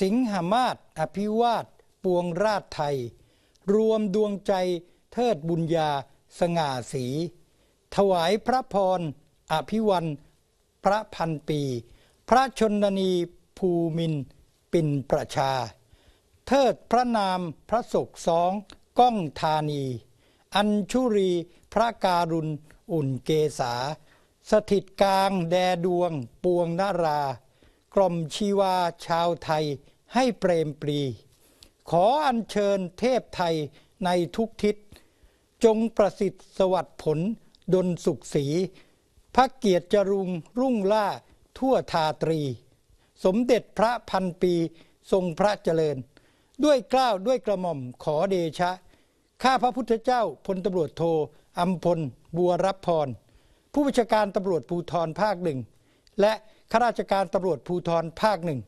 สิงหามาต อภิวาทปวงราชไทย รวมดวงใจ เทิดบุญญา สง่าสี ถวายพระพร อภิวันพระพันปี พระชนนีภูมิน ปินประชา เทิดพระนาม พระศกสอง ก้องธานี อัญชุรี พระการุณอุ่นเกษาสถิตกลาง แดดวง ปวงนารากล่อมชีวาชาวไทยให้เปรมปรี ขออัญเชิญเทพไทยในทุกทิศ จงประสิทธิ์สวัสดิ์ผลดลสุขสี พระเกียรติจรุงรุ่งล่าทั่วทาตรี สมเด็จพระพันปีทรงพระเจริญ ด้วยกล้าวด้วยกระหม่อม ขอเดชะ ข้าพระพุทธเจ้าพลตำรวจโทอัมพล บัวรับพร ผู้บัญชาการตำรวจภูธรภาคหนึ่งและข้าราชการตำรวจภูธรภาคหนึ่ง